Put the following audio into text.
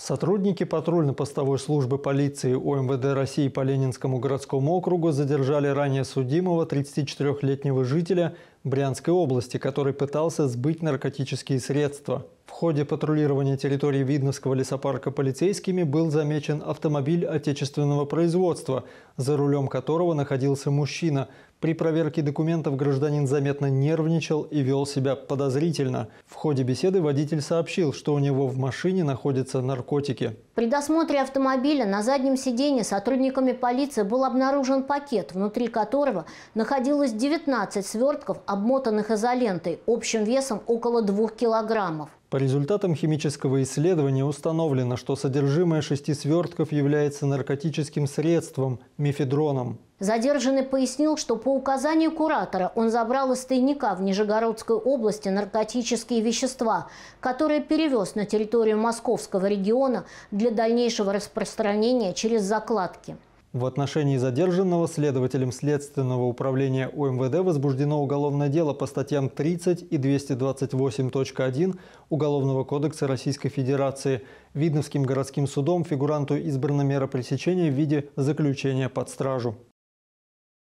Сотрудники патрульно-постовой службы полиции ОМВД России по Ленинскому городскому округу задержали ранее судимого 34-летнего жителя Брянской области, который пытался сбыть наркотические средства. В ходе патрулирования территории Видновского лесопарка полицейскими был замечен автомобиль отечественного производства, за рулем которого находился мужчина. При проверке документов гражданин заметно нервничал и вел себя подозрительно. В ходе беседы водитель сообщил, что у него в машине находятся наркотики. При досмотре автомобиля на заднем сиденье сотрудниками полиции был обнаружен пакет, внутри которого находилось 19 свертков обмотанных изолентой, общим весом около 2 килограммов. По результатам химического исследования установлено, что содержимое шести свертков является наркотическим средством – мифедроном. Задержанный пояснил, что по указанию куратора он забрал из тайника в Нижегородской области наркотические вещества, которые перевез на территорию Московского региона для дальнейшего распространения через закладки. В отношении задержанного следователем Следственного управления УМВД возбуждено уголовное дело по статьям 30 и 228.1 Уголовного кодекса Российской Федерации. Видновским городским судом фигуранту избрана мера пресечения в виде заключения под стражу.